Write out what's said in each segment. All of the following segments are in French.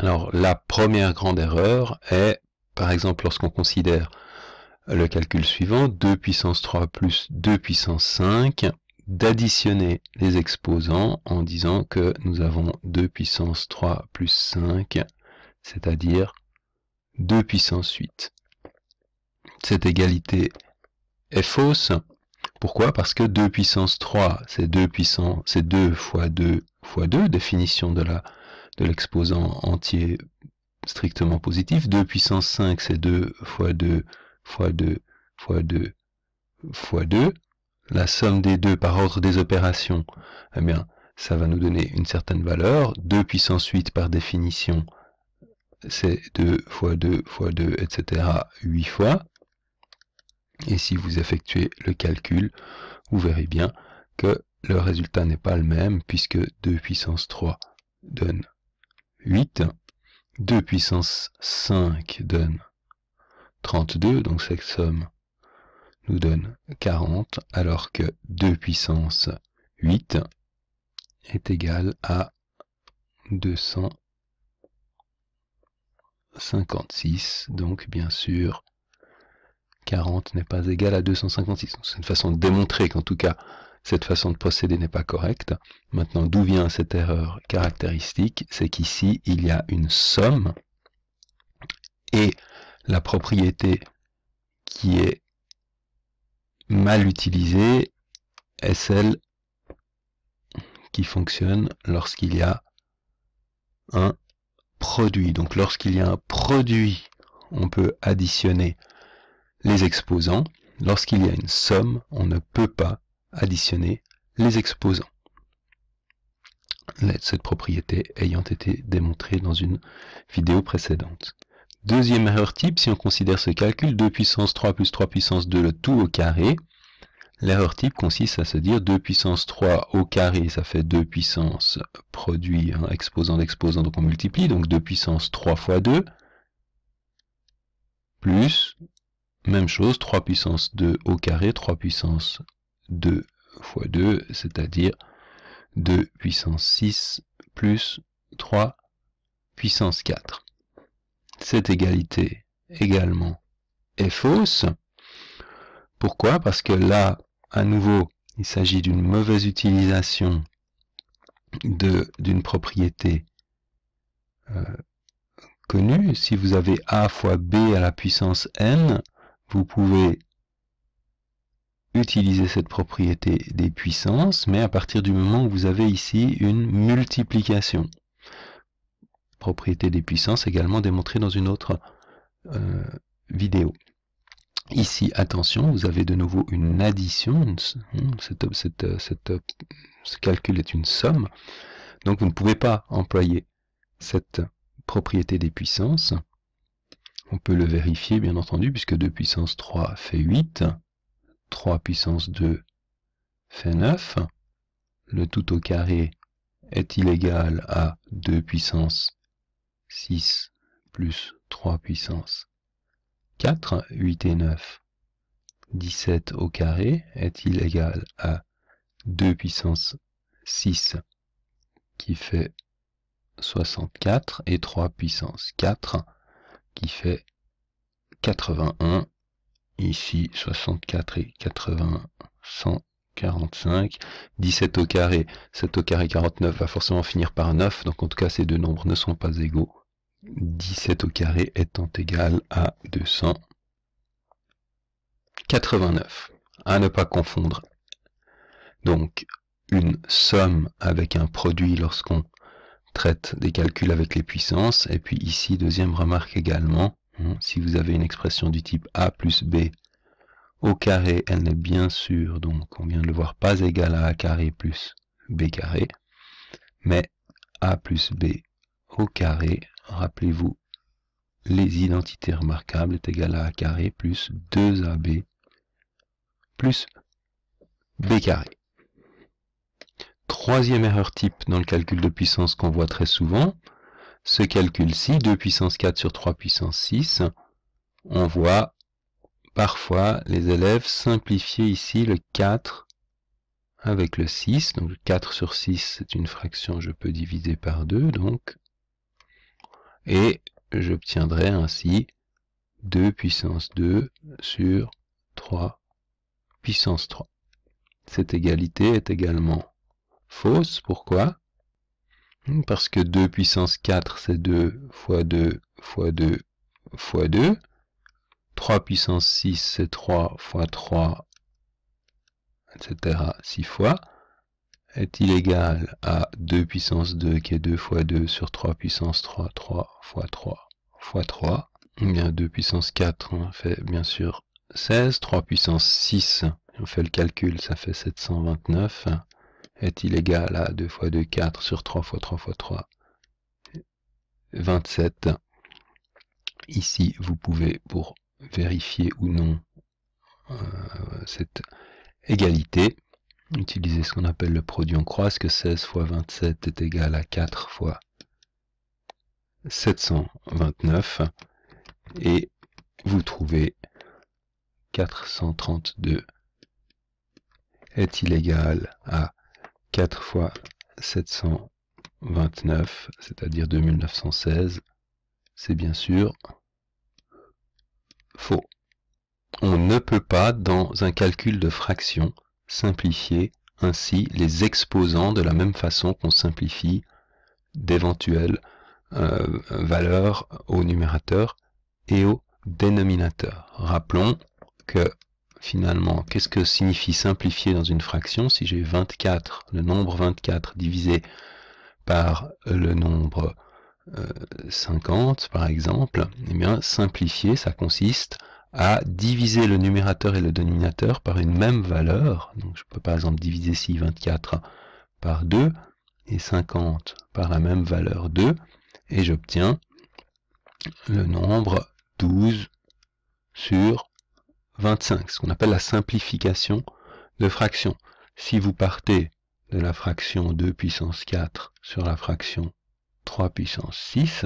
Alors la première grande erreur est, par exemple, lorsqu'on considère le calcul suivant, 2 puissance 3 plus 2 puissance 5, d'additionner les exposants en disant que nous avons 2 puissance 3 plus 5, c'est-à-dire 2 puissance 8. Cette égalité est fausse. Pourquoi Parce que 2 puissance 3, c'est 2, 2 fois 2 fois 2, définition de la de l'exposant entier strictement positif. 2 puissance 5, c'est 2 fois 2 fois 2 fois 2 fois 2. La somme des deux par ordre des opérations, eh bien, ça va nous donner une certaine valeur. 2 puissance 8 par définition, c'est 2 fois 2 fois 2, etc. 8 fois. Et si vous effectuez le calcul, vous verrez bien que le résultat n'est pas le même puisque 2 puissance 3 donne 8. 2 puissance 5 donne 32, donc cette somme nous donne 40, alors que 2 puissance 8 est égal à 256. Donc bien sûr, 40 n'est pas égal à 256. C'est une façon de démontrer qu'en tout cas, cette façon de procéder n'est pas correcte. Maintenant, d'où vient cette erreur caractéristique C'est qu'ici, il y a une somme et la propriété qui est mal utilisée est celle qui fonctionne lorsqu'il y a un produit. Donc lorsqu'il y a un produit, on peut additionner les exposants. Lorsqu'il y a une somme, on ne peut pas additionner les exposants. Cette propriété ayant été démontrée dans une vidéo précédente. Deuxième erreur type, si on considère ce calcul 2 puissance 3 plus 3 puissance 2 le tout au carré, l'erreur type consiste à se dire 2 puissance 3 au carré, ça fait 2 puissance produit, exposant d'exposant, donc on multiplie, donc 2 puissance 3 fois 2, plus, même chose, 3 puissance 2 au carré, 3 puissance 2 fois 2, c'est-à-dire 2 puissance 6 plus 3 puissance 4. Cette égalité également est fausse. Pourquoi Parce que là, à nouveau, il s'agit d'une mauvaise utilisation d'une propriété euh, connue. Si vous avez a fois b à la puissance n, vous pouvez utiliser cette propriété des puissances, mais à partir du moment où vous avez ici une multiplication. Propriété des puissances également démontrée dans une autre euh, vidéo. Ici, attention, vous avez de nouveau une addition, hein, euh, euh, ce calcul est une somme, donc vous ne pouvez pas employer cette propriété des puissances. On peut le vérifier, bien entendu, puisque 2 puissance 3 fait 8, 3 puissance 2 fait 9. Le tout au carré est-il égal à 2 puissance 6 plus 3 puissance 4, 8 et 9. 17 au carré est-il égal à 2 puissance 6 qui fait 64 et 3 puissance 4 qui fait 81 ici 64 et 80, 145, 17 au carré, 7 au carré 49 va forcément finir par 9, donc en tout cas ces deux nombres ne sont pas égaux. 17 au carré étant égal à 289, à ne pas confondre. Donc une somme avec un produit lorsqu'on traite des calculs avec les puissances, et puis ici, deuxième remarque également, Hein, si vous avez une expression du type a plus b au carré, elle n'est bien sûr, donc on vient de le voir, pas égale à a carré plus b carré, mais a plus b au carré, rappelez-vous, les identités remarquables est égale à a carré plus 2ab plus b carré. Troisième erreur type dans le calcul de puissance qu'on voit très souvent, ce calcul-ci, 2 puissance 4 sur 3 puissance 6, on voit parfois les élèves simplifier ici le 4 avec le 6. Donc 4 sur 6, c'est une fraction, je peux diviser par 2, donc. Et j'obtiendrai ainsi 2 puissance 2 sur 3 puissance 3. Cette égalité est également fausse. Pourquoi parce que 2 puissance 4, c'est 2 fois 2 fois 2 fois 2. 3 puissance 6, c'est 3 fois 3, etc. 6 fois. Est-il égal à 2 puissance 2, qui est 2 fois 2 sur 3 puissance 3, 3 fois 3 fois 3. Eh bien, 2 puissance 4, on fait bien sûr 16. 3 puissance 6, on fait le calcul, ça fait 729 est égal à 2 fois 2, 4 sur 3 fois 3 fois 3, 27. Ici, vous pouvez, pour vérifier ou non euh, cette égalité, utiliser ce qu'on appelle le produit en croix. Est-ce que 16 fois 27 est égal à 4 fois 729 Et vous trouvez 432 est égal à 4 fois 729, c'est-à-dire 2916, c'est bien sûr faux. On ne peut pas, dans un calcul de fraction, simplifier ainsi les exposants de la même façon qu'on simplifie d'éventuelles euh, valeurs au numérateur et au dénominateur. Rappelons que finalement, qu'est-ce que signifie simplifier dans une fraction si j'ai 24, le nombre 24 divisé par le nombre 50 euh, par exemple, eh bien simplifier ça consiste à diviser le numérateur et le dénominateur par une même valeur. Donc je peux par exemple diviser ici 24 par 2 et 50 par la même valeur 2 et j'obtiens le nombre 12 sur 25, ce qu'on appelle la simplification de fractions. Si vous partez de la fraction 2 puissance 4 sur la fraction 3 puissance 6,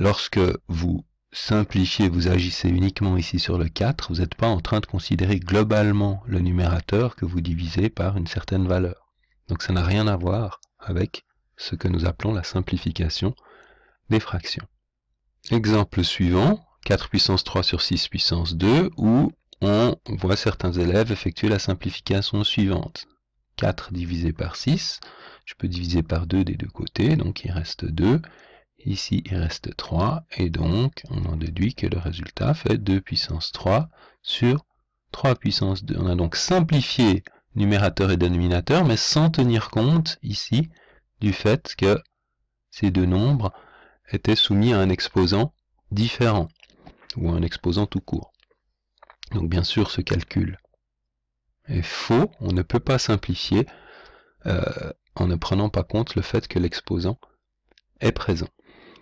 lorsque vous simplifiez, vous agissez uniquement ici sur le 4, vous n'êtes pas en train de considérer globalement le numérateur que vous divisez par une certaine valeur. Donc ça n'a rien à voir avec ce que nous appelons la simplification des fractions. Exemple suivant, 4 puissance 3 sur 6 puissance 2, où on voit certains élèves effectuer la simplification suivante. 4 divisé par 6, je peux diviser par 2 des deux côtés, donc il reste 2. Ici, il reste 3, et donc on en déduit que le résultat fait 2 puissance 3 sur 3 puissance 2. On a donc simplifié numérateur et dénominateur, mais sans tenir compte ici du fait que ces deux nombres étaient soumis à un exposant différent, ou un exposant tout court. Donc bien sûr, ce calcul est faux. On ne peut pas simplifier euh, en ne prenant pas compte le fait que l'exposant est présent.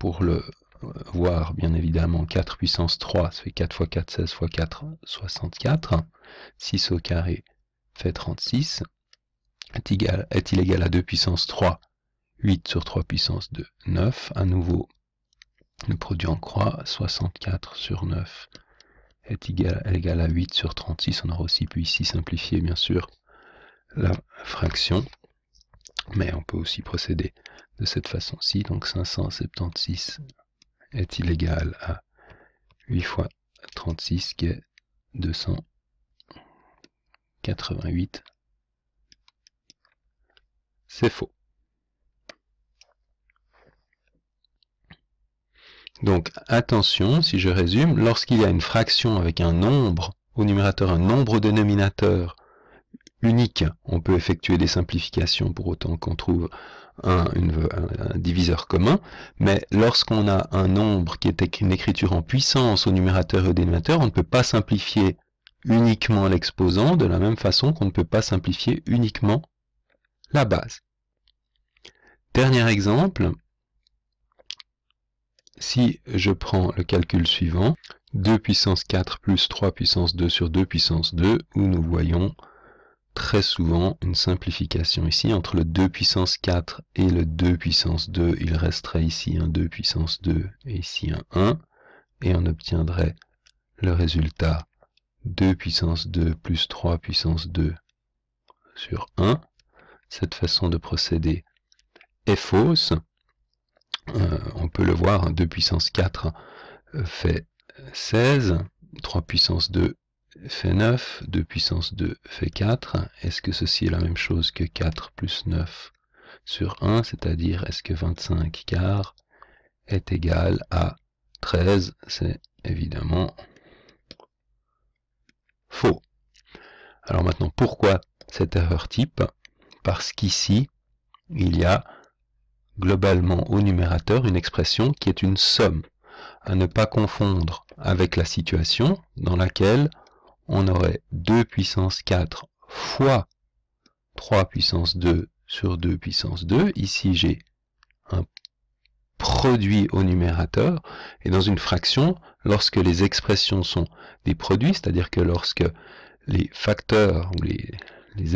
Pour le euh, voir, bien évidemment, 4 puissance 3, ça fait 4 fois 4, 16 fois 4, 64. 6 au carré fait 36. Est est -il égal à 2 puissance 3 8 sur 3 puissance 2, 9. À nouveau, le produit en croix, 64 sur 9, est égal à 8 sur 36. On aura aussi pu ici simplifier, bien sûr, la fraction. Mais on peut aussi procéder de cette façon-ci. Donc 576 est-il égal à 8 fois 36 qui est 288 C'est faux. Donc attention, si je résume, lorsqu'il y a une fraction avec un nombre, au numérateur un nombre au dénominateur unique, on peut effectuer des simplifications pour autant qu'on trouve un, un, diviseur commun, mais lorsqu'on a un nombre qui est une écriture en puissance au numérateur et au dénominateur, on ne peut pas simplifier uniquement l'exposant de la même façon qu'on ne peut pas simplifier uniquement la base. Dernier exemple, si je prends le calcul suivant, 2 puissance 4 plus 3 puissance 2 sur 2 puissance 2, où nous voyons très souvent une simplification ici. Entre le 2 puissance 4 et le 2 puissance 2, il resterait ici un 2 puissance 2 et ici un 1, et on obtiendrait le résultat 2 puissance 2 plus 3 puissance 2 sur 1. Cette façon de procéder est fausse, euh, on peut le voir, 2 hein, puissance 4 fait 16, 3 puissance 2 fait 9, 2 puissance 2 fait 4. Est-ce que ceci est la même chose que 4 plus 9 sur 1, c'est-à-dire est-ce que 25 quarts est égal à 13 C'est évidemment faux. Alors maintenant, pourquoi cette erreur type Parce qu'ici, il y a globalement au numérateur une expression qui est une somme, à ne pas confondre avec la situation dans laquelle on aurait 2 puissance 4 fois 3 puissance 2 sur 2 puissance 2. Ici, j'ai un produit au numérateur. Et dans une fraction, lorsque les expressions sont des produits, c'est-à-dire que lorsque les facteurs ou les,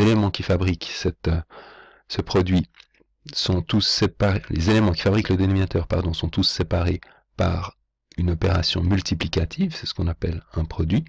éléments qui fabriquent cette, euh, ce produit sont tous séparés, les éléments qui fabriquent le dénominateur pardon, sont tous séparés par une opération multiplicative, c'est ce qu'on appelle un produit,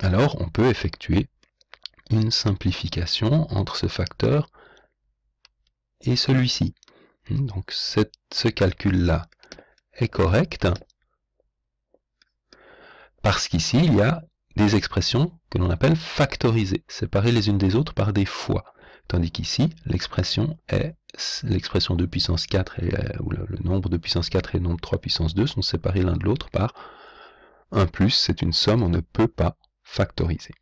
alors on peut effectuer une simplification entre ce facteur et celui-ci. Donc ce calcul-là est correct parce qu'ici il y a des expressions que l'on appelle factorisées, séparées les unes des autres par des fois. Tandis qu'ici, l'expression est l'expression 2 puissance 4 et, euh, ou le, nombre 2 puissance 4 et le nombre 3 puissance 2 sont séparés l'un de l'autre par 1 plus, c'est une somme, on ne peut pas factoriser.